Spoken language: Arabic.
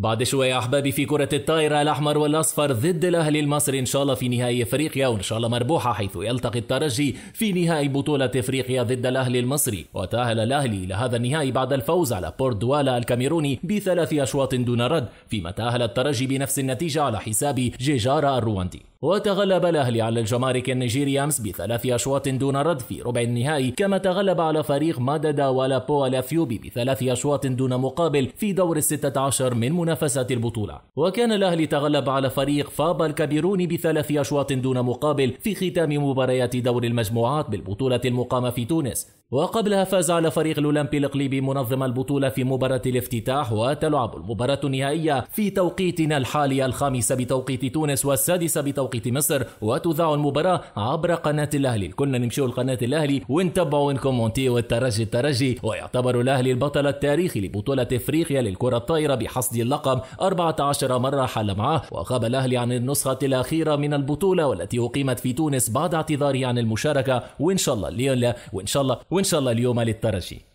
بعد شوي يا احبابي في كرة الطائرة الاحمر والاصفر ضد الاهلي المصري ان شاء الله في نهائي افريقيا وان شاء الله مربوحة حيث يلتقي الترجي في نهائي بطولة افريقيا ضد الاهلي المصري وتأهل الاهلي الى هذا النهائي بعد الفوز على بورت دوالا الكاميروني بثلاث اشواط دون رد فيما تأهل الترجي بنفس النتيجة على حساب جيجارا الرواندي وتغلب الأهلي على الجمارك النيجيري أمس بثلاث أشواط دون رد في ربع النهائي كما تغلب على فريق مادادا ولابو الأثيوبي بثلاث أشواط دون مقابل في دور الستة عشر من منافسة البطولة وكان الأهلي تغلب على فريق فابا الكاميروني بثلاث أشواط دون مقابل في ختام مباريات دور المجموعات بالبطولة المقامة في تونس وقبلها فاز على فريق الأولمبي الإقليبي منظم البطولة في مباراة الافتتاح وتلعب المباراة النهائية في توقيتنا الحالي الخامسة بتوقيت تونس والسادسة بتوقيت مصر وتذاع المباراة عبر قناة الأهلي كنا نمشيو لقناة الأهلي ونتبعوا ونكومونتي والترجي الترجي ويعتبر الأهلي البطل التاريخي لبطولة إفريقيا للكرة الطائرة بحصد اللقب 14 مرة حل معه وغاب الأهلي عن النسخة الأخيرة من البطولة والتي أقيمت في تونس بعد اعتذاره عن المشاركة وإن شاء الله ليلا وإن شاء الله وان شاء الله اليوم للترجي